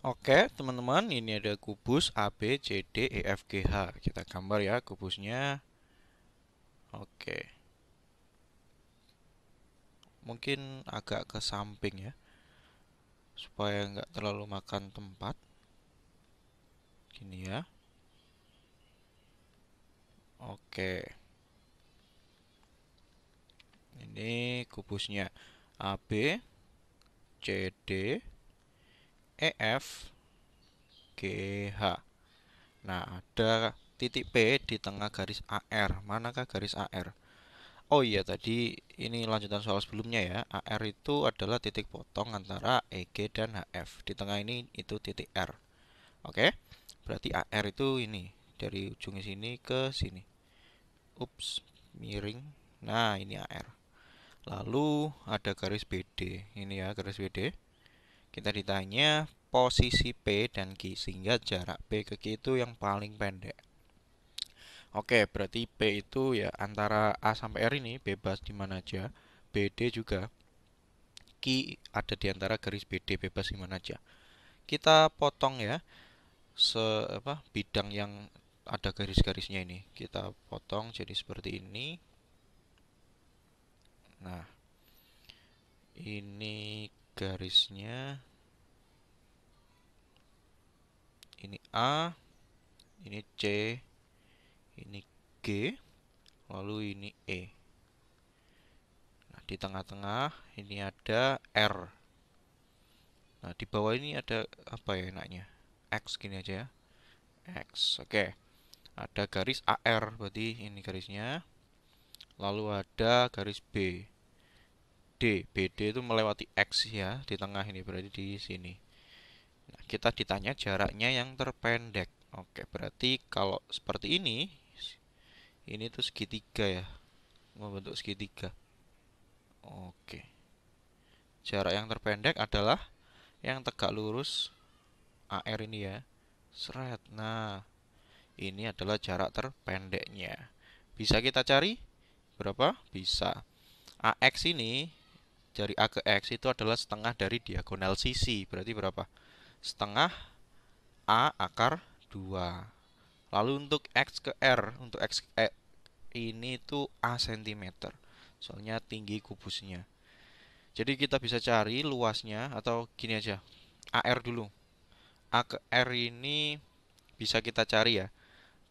Oke, teman-teman, ini ada kubus A, B, C, D, E, F, G, H. Kita gambar ya kubusnya. Oke. Mungkin agak ke samping ya. Supaya nggak terlalu makan tempat. Gini ya. Oke. Ini kubusnya A, B, C, D, EF GH. Nah, ada titik P di tengah garis AR. Manakah garis AR? Oh iya, tadi ini lanjutan soal sebelumnya ya. AR itu adalah titik potong antara EG dan HF. Di tengah ini itu titik R. Oke. Berarti AR itu ini dari ujung sini ke sini. Ups, miring. Nah, ini AR. Lalu ada garis BD. Ini ya garis BD. Kita ditanya posisi P dan Q sehingga jarak P ke Q itu yang paling pendek. Oke, berarti P itu ya antara A sampai R ini bebas di mana aja, BD juga. Q ada di antara garis BD bebas di mana aja. Kita potong ya se apa bidang yang ada garis-garisnya ini. Kita potong jadi seperti ini. Nah, ini garisnya A, ini C, ini G, lalu ini E. Nah, di tengah-tengah ini ada R. Nah, di bawah ini ada apa ya enaknya? X gini aja ya. X. Oke. Okay. Ada garis AR berarti ini garisnya. Lalu ada garis B. D. BD itu melewati X ya di tengah ini berarti di sini. Nah, kita ditanya jaraknya yang terpendek. Oke, berarti kalau seperti ini, ini tuh segitiga ya, membentuk segitiga. Oke, jarak yang terpendek adalah yang tegak lurus AR ini ya. Seret. Nah, ini adalah jarak terpendeknya. Bisa kita cari berapa? Bisa. AX ini dari A ke X itu adalah setengah dari diagonal sisi. Berarti berapa? setengah A akar 2. Lalu untuk X ke R, untuk X ke R, e, ini itu A cm. Soalnya tinggi kubusnya. Jadi kita bisa cari luasnya atau gini aja. AR dulu. A ke R ini bisa kita cari ya.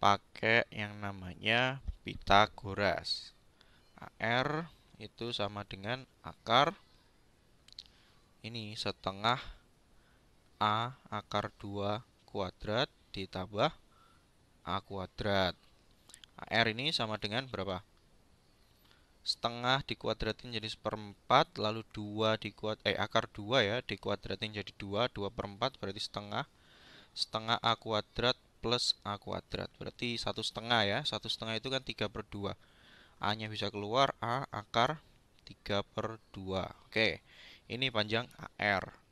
Pakai yang namanya Pitagoras. AR itu sama dengan akar ini setengah A akar 2 kuadrat ditambah A kuadrat. Nah, R ini sama dengan berapa? Setengah dikuadratin jadi seperempat, lalu 2 dikuat eh akar 2 ya, dikuadratin jadi 2, 2 per 4 berarti setengah. Setengah A kuadrat plus A kuadrat. Berarti satu setengah ya, satu setengah itu kan 3 per 2. A-nya bisa keluar, A akar 3 per 2. Oke, ini panjang AR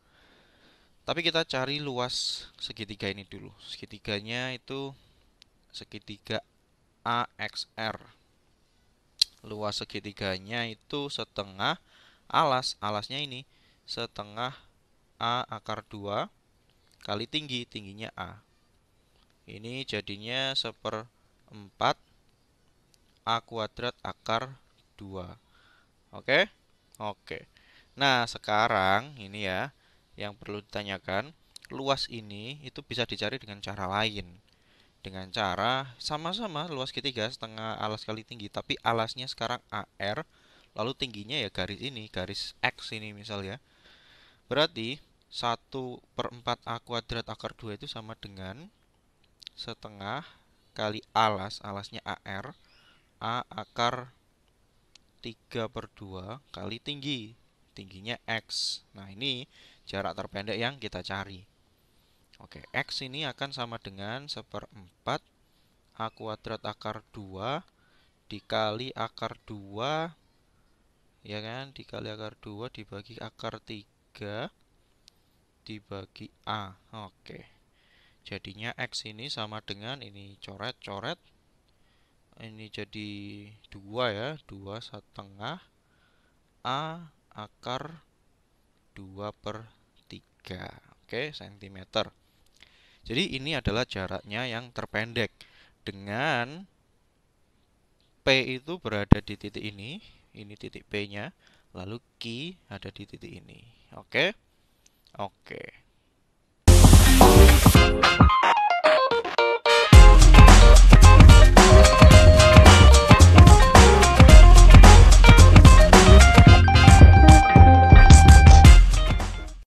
tapi kita cari luas segitiga ini dulu segitiganya itu segitiga AXR luas segitiganya itu setengah alas alasnya ini setengah A akar 2 kali tinggi tingginya A ini jadinya seperempat A kuadrat akar 2 oke oke nah sekarang ini ya yang perlu ditanyakan, luas ini itu bisa dicari dengan cara lain. Dengan cara sama-sama luas ketiga setengah alas kali tinggi, tapi alasnya sekarang AR, lalu tingginya ya garis ini, garis X ini misalnya. Berarti 1 per 4 A kuadrat akar 2 itu sama dengan setengah kali alas, alasnya AR, A akar 3 per 2 kali tinggi tingginya X. Nah, ini jarak terpendek yang kita cari. Oke, X ini akan sama dengan seperempat A kuadrat akar 2 dikali akar 2, ya kan, dikali akar 2 dibagi akar 3 dibagi A. Oke. Jadinya X ini sama dengan ini coret-coret. Ini jadi 2 ya, 2 setengah A akar 2 per 3 Oke, cm Jadi ini adalah jaraknya yang terpendek Dengan P itu berada di titik ini Ini titik P-nya Lalu Q ada di titik ini Oke Oke